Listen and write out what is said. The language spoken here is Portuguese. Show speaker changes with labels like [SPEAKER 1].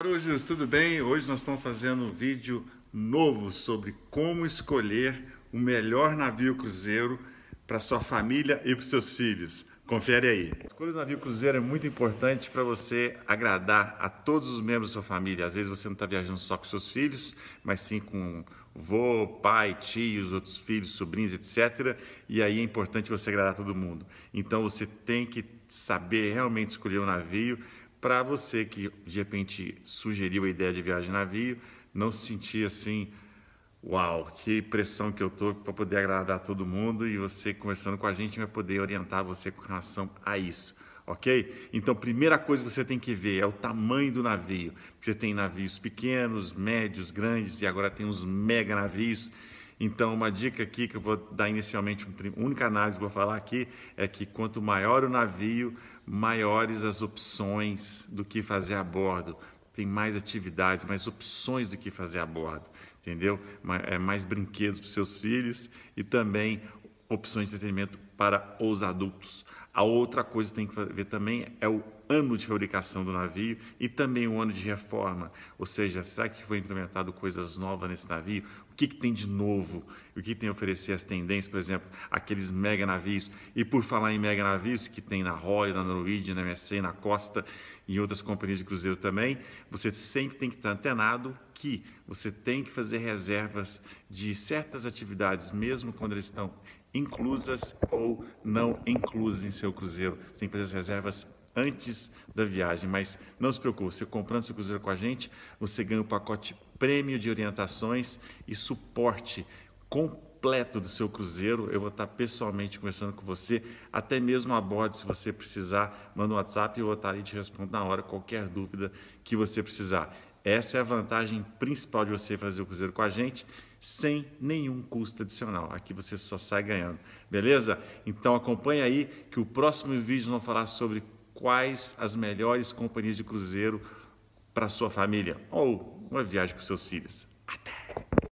[SPEAKER 1] Marujos, tudo bem? Hoje nós estamos fazendo um vídeo novo sobre como escolher o melhor navio cruzeiro para sua família e para seus filhos. Confere aí. A escolha do navio cruzeiro é muito importante para você agradar a todos os membros da sua família. Às vezes você não está viajando só com seus filhos, mas sim com vô, pai, tios, outros filhos, sobrinhos, etc. E aí é importante você agradar todo mundo. Então você tem que saber realmente escolher o um navio para você que de repente sugeriu a ideia de viagem navio, não se sentir assim, uau, que pressão que eu tô para poder agradar todo mundo e você conversando com a gente vai poder orientar você com relação a isso, ok? Então, primeira coisa que você tem que ver é o tamanho do navio. Você tem navios pequenos, médios, grandes e agora tem uns mega navios então, uma dica aqui que eu vou dar inicialmente, a única análise que eu vou falar aqui é que quanto maior o navio, maiores as opções do que fazer a bordo. Tem mais atividades, mais opções do que fazer a bordo, entendeu? É mais brinquedos para os seus filhos e também opções de entretenimento para os adultos. A outra coisa que tem que ver também é o ano de fabricação do navio e também um ano de reforma. Ou seja, será que foi implementado coisas novas nesse navio? O que, que tem de novo? O que, tem a oferecer as tendências, por exemplo, aqueles mega navios? E por falar em mega navios que tem na Royal, na Norwegian, na MSC, na Costa e outras companhias de cruzeiro também, você sempre tem que estar antenado que você tem que fazer reservas de certas atividades, mesmo quando eles estão inclusas ou não inclusas em seu cruzeiro. Você tem que fazer as reservas antes da viagem. Mas não se preocupe, você comprando seu cruzeiro com a gente, você ganha o um pacote prêmio de orientações e suporte completo do seu cruzeiro. Eu vou estar pessoalmente conversando com você, até mesmo a bordo, se você precisar, manda um WhatsApp e eu vou estar ali te respondendo na hora qualquer dúvida que você precisar. Essa é a vantagem principal de você fazer o cruzeiro com a gente, sem nenhum custo adicional. Aqui você só sai ganhando, beleza? Então acompanha aí que o próximo vídeo nós vamos falar sobre quais as melhores companhias de cruzeiro para sua família ou uma viagem com seus filhos. Até!